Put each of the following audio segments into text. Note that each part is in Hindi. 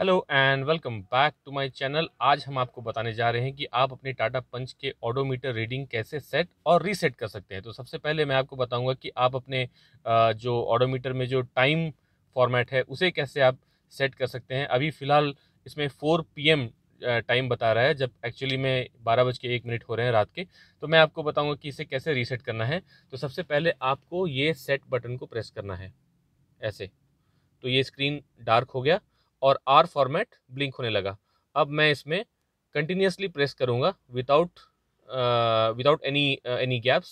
hello and welcome back to my channel आज हम आपको बताने जा रहे हैं कि आप अपने टाटा पंच के ऑडोमीटर रीडिंग कैसे सेट और रीसेट कर सकते हैं तो सबसे पहले मैं आपको बताऊंगा कि आप अपने जो ऑडोमीटर में जो टाइम फॉर्मेट है उसे कैसे आप सेट कर सकते हैं अभी फ़िलहाल इसमें फोर पी टाइम बता रहा है जब एक्चुअली में बारह बज के एक मिनट हो रहे हैं रात के तो मैं आपको बताऊँगा कि इसे कैसे रीसेट करना है तो सबसे पहले आपको ये सेट बटन को प्रेस करना है ऐसे तो ये स्क्रीन डार्क हो गया और आर फॉर्मेट ब्लिंक होने लगा अब मैं इसमें कंटिन्यूसली प्रेस करूँगा without without any any gaps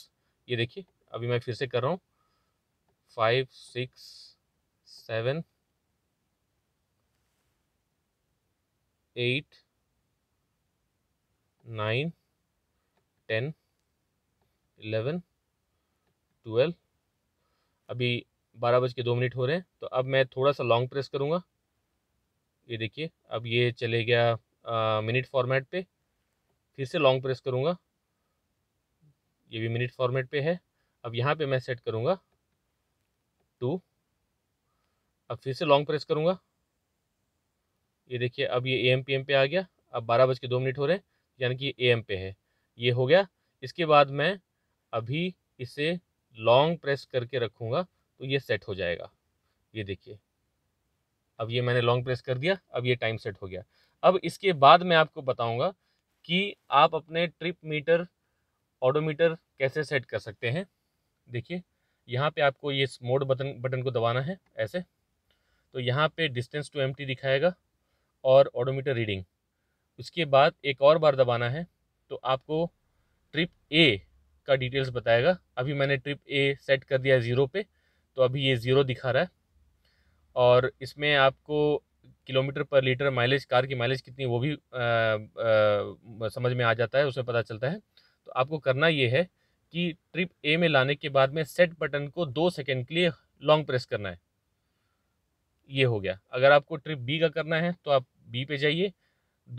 ये देखिए अभी मैं फिर से कर रहा हूँ five six seven eight nine ten eleven twelve अभी बारह बज के दो मिनट हो रहे हैं तो अब मैं थोड़ा सा लॉन्ग प्रेस करूँगा ये देखिए अब ये चले गया मिनट फॉर्मेट पे फिर से लॉन्ग प्रेस करूँगा ये भी मिनट फॉर्मेट पे है अब यहाँ पे मैं सेट करूँगा टू अब फिर से लॉन्ग प्रेस करूँगा ये देखिए अब ये ए एम पी एम पे आ गया अब बारह बज के दो मिनट हो रहे हैं यानी कि ए एम पे है ये हो गया इसके बाद मैं अभी इसे लॉन्ग प्रेस करके रखूँगा तो ये सेट हो जाएगा ये देखिए अब ये मैंने लॉन्ग प्रेस कर दिया अब ये टाइम सेट हो गया अब इसके बाद मैं आपको बताऊँगा कि आप अपने ट्रिप मीटर ऑडोमीटर कैसे सेट कर सकते हैं देखिए यहाँ पे आपको ये मोड बटन बटन को दबाना है ऐसे तो यहाँ पे डिस्टेंस टू एम दिखाएगा और ऑडोमीटर रीडिंग उसके बाद एक और बार दबाना है तो आपको ट्रिप ए का डिटेल्स बताएगा अभी मैंने ट्रिप ए सेट कर दिया है ज़ीरो पे तो अभी ये ज़ीरो दिखा रहा है और इसमें आपको kilometre per litre mileage car की माइलेज कितनी वो भी आ, आ, समझ में आ जाता है उसमें पता चलता है तो आपको करना ये है कि ट्रिप ए में लाने के बाद में सेट बटन को दो सेकेंड के लिए लॉन्ग प्रेस करना है ये हो गया अगर आपको ट्रिप बी का करना है तो आप बी पे जाइए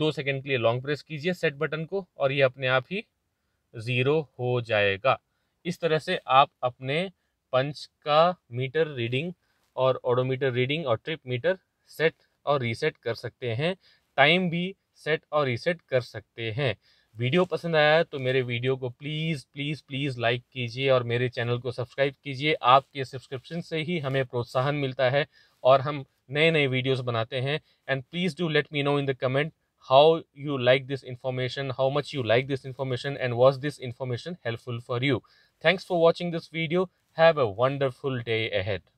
दो सेकेंड के लिए लॉन्ग प्रेस कीजिए सेट बटन को और ये अपने आप ही ज़ीरो हो जाएगा इस तरह से आप अपने पंच का मीटर रीडिंग और ऑडोमीटर रीडिंग और ट्रिप मीटर सेट और रीसेट कर सकते हैं टाइम भी सेट और रीसेट कर सकते हैं वीडियो पसंद आया तो मेरे वीडियो को प्लीज़ प्लीज़ प्लीज़ लाइक कीजिए और मेरे चैनल को सब्सक्राइब कीजिए आपके सब्सक्रिप्शन से ही हमें प्रोत्साहन मिलता है और हम नए नए वीडियोस बनाते हैं and please do let me know in the comment how you like this information how much you like this information and was this information helpful for you thanks for watching this video have a wonderful day ahead